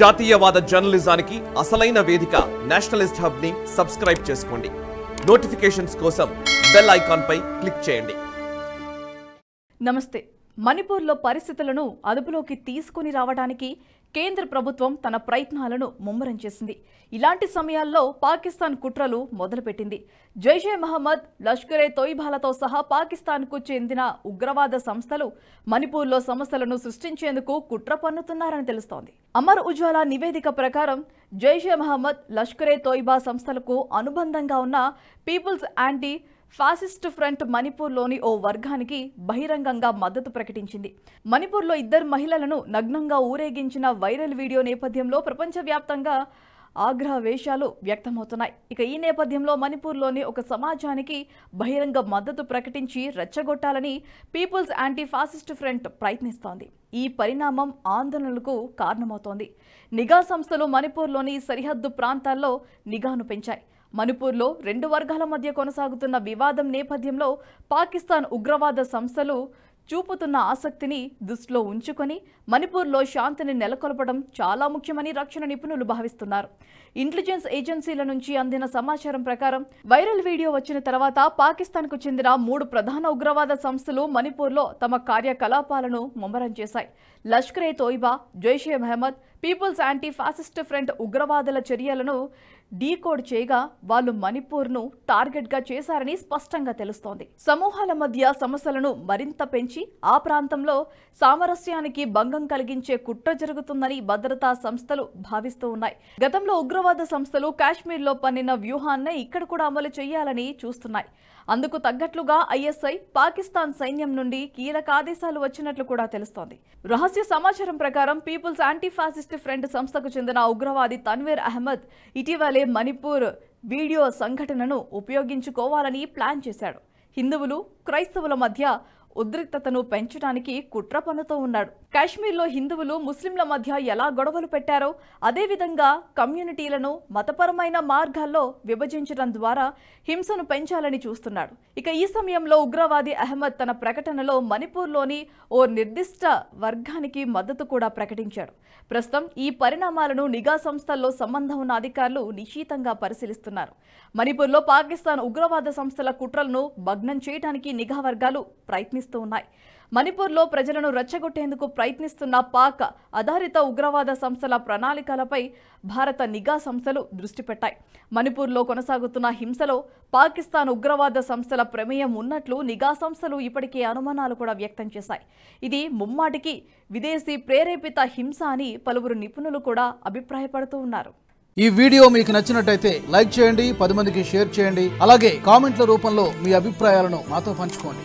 జాతీయవాద జర్నలిజానికి అసలైన వేదిక నేషనలిస్ట్ హబ్ ని సబ్స్క్రైబ్ చేసుకోండి నోటిఫికేషన్స్ కోసం బెల్ ఐకాన్ పై క్లిక్ చేయండి నమస్తే మణిపూర్లో పరిస్థితులను అదుపులోకి తీసుకుని రావడానికి కేంద్ర ప్రభుత్వం తన ప్రయత్నాలను ముమ్మరం చేసింది ఇలాంటి సమయాల్లో పాకిస్తాన్ కుట్రలు మొదలుపెట్టింది జైషే మహమ్మద్ లష్కరే తోయిబాలతో సహా పాకిస్తాన్కు చెందిన ఉగ్రవాద సంస్థలు మణిపూర్లో సమస్యలను సృష్టించేందుకు కుట్ర పన్నుతున్నారని తెలుస్తోంది అమర్ ఉజ్వాలా నివేదిక ప్రకారం జైషే మహమ్మద్ లష్కరే తోయిబా సంస్థలకు అనుబంధంగా ఉన్న పీపుల్స్ యాంటీ ఫాసిస్ట్ ఫ్రంట్ మణిపూర్లోని ఓ వర్గానికి బహిరంగంగా మద్దతు ప్రకటించింది మణిపూర్లో ఇద్దరు మహిళలను నగ్నంగా ఊరేగించిన వైరల్ వీడియో నేపథ్యంలో ప్రపంచవ్యాప్తంగా వేషాలు వ్యక్తమవుతున్నాయి ఇక ఈ నేపథ్యంలో మణిపూర్లోని ఒక సమాజానికి బహిరంగ మద్దతు ప్రకటించి రెచ్చగొట్టాలని పీపుల్స్ యాంటీ ఫాసిస్ట్ ఫ్రంట్ ప్రయత్నిస్తోంది ఈ పరిణామం ఆందోళనలకు కారణమవుతోంది నిఘా సంస్థలు మణిపూర్లోని సరిహద్దు ప్రాంతాల్లో నిఘాను పెంచాయి మణిపూర్లో రెండు వర్గాల మధ్య కొనసాగుతున్న వివాదం నేపథ్యంలో పాకిస్తాన్ ఉగ్రవాద సంస్థలు చూపుతున్న ఆసక్తిని దృష్టిలో ఉంచుకొని మణిపూర్లో శాంతిని నెలకొల్పడం చాలా ముఖ్యమని రక్షణ నిపుణులు భావిస్తున్నారు ఇంటెలిజెన్స్ ఏజెన్సీల నుంచి అందిన సమాచారం ప్రకారం వైరల్ వీడియో వచ్చిన తర్వాత పాకిస్తాన్కు చెందిన మూడు ప్రధాన ఉగ్రవాద సంస్థలు మణిపూర్లో తమ కార్యకలాపాలను ముమ్మరం చేశాయి Lashkar-e Taiba Jaish-e Mohammed People's Anti Fascist Front ఉగ్రవాదుల చర్యలను డీకోడ్ చేయగా వాళ్ళు మణిపూర్ను టార్గెట్గా చేశారని స్పష్టంగా తెలుస్తోంది సమూహాల మధ్య సమస్యలను మరింత పెంచి ఆ ప్రాంతంలో సామరస్యానికి భంగం కలిగించే కుట్ర జరుగుతుందని భద్రతా సంస్థలు భావిస్తూ ఉన్నాయి గతంలో ఉగ్రవాద సంస్థలు కాశ్మీర్లో పన్నిన వ్యూహాన్నే ఇక్కడ కూడా అమలు చేయాలని చూస్తున్నాయి అందుకు తగ్గట్లుగా ఐఎస్ఐ పాకిస్తాన్ సైన్యం నుండి కీలక ఆదేశాలు వచ్చినట్లు కూడా తెలుస్తోంది రహస్య సమాచారం ప్రకారం పీపుల్స్ యాంటీ టెర్రరిస్ట్ ఫ్రంట్ సంస్థకు చెందిన ఉగ్రవాది తన్వీర్ అహ్మద్ ఇటీవలే మణిపూర్ వీడియో సంఘటనను ఉపయోగించుకోవాలని ప్లాన్ చేశాడు హిందువులు క్రైస్తవుల మధ్య ఉద్రిక్తతను పెంచడానికి కుట్ర పనుతో ఉన్నాడు కాశ్మీర్లో హిందువులు ముస్లింల మధ్య ఎలా గొడవలు పెట్టారో అదేవిధంగా కమ్యూనిటీలను మతపరమైన మార్గాల్లో విభజించడం ద్వారా హింసను పెంచాలని చూస్తున్నాడు ఇక ఈ సమయంలో ఉగ్రవాది అహ్మద్ తన ప్రకటనలో మణిపూర్లోని ఓ నిర్దిష్ట వర్గానికి మద్దతు కూడా ప్రకటించాడు ప్రస్తుతం ఈ పరిణామాలను నిఘా సంస్థల్లో సంబంధం ఉన్న అధికారులు నిశితంగా పరిశీలిస్తున్నారు మణిపూర్లో పాకిస్తాన్ ఉగ్రవాద సంస్థల కుట్రలను భగ్నం చేయడానికి నిఘా వర్గాలు ప్రయత్నిస్తారు కనిపిస్తూ ఉన్నాయి మణిపూర్లో ప్రజలను రెచ్చగొట్టేందుకు ప్రయత్నిస్తున్న పాక్ ఆధారిత ఉగ్రవాద సంస్థల ప్రణాళికలపై భారత నిఘా సంస్థలు దృష్టి పెట్టాయి మణిపూర్లో కొనసాగుతున్న హింసలో పాకిస్తాన్ ఉగ్రవాద సంస్థల ప్రమేయం ఉన్నట్లు నిఘా సంస్థలు ఇప్పటికే అనుమానాలు కూడా వ్యక్తం చేశాయి ఇది ముమ్మాటికి విదేశీ ప్రేరేపిత హింస అని పలువురు నిపుణులు కూడా అభిప్రాయపడుతూ ఉన్నారు ఈ వీడియో మీకు నచ్చినట్టయితే లైక్ చేయండి పది మందికి షేర్ చేయండి అలాగే కామెంట్ల రూపంలో మీ అభిప్రాయాలను మాతో పంచుకోండి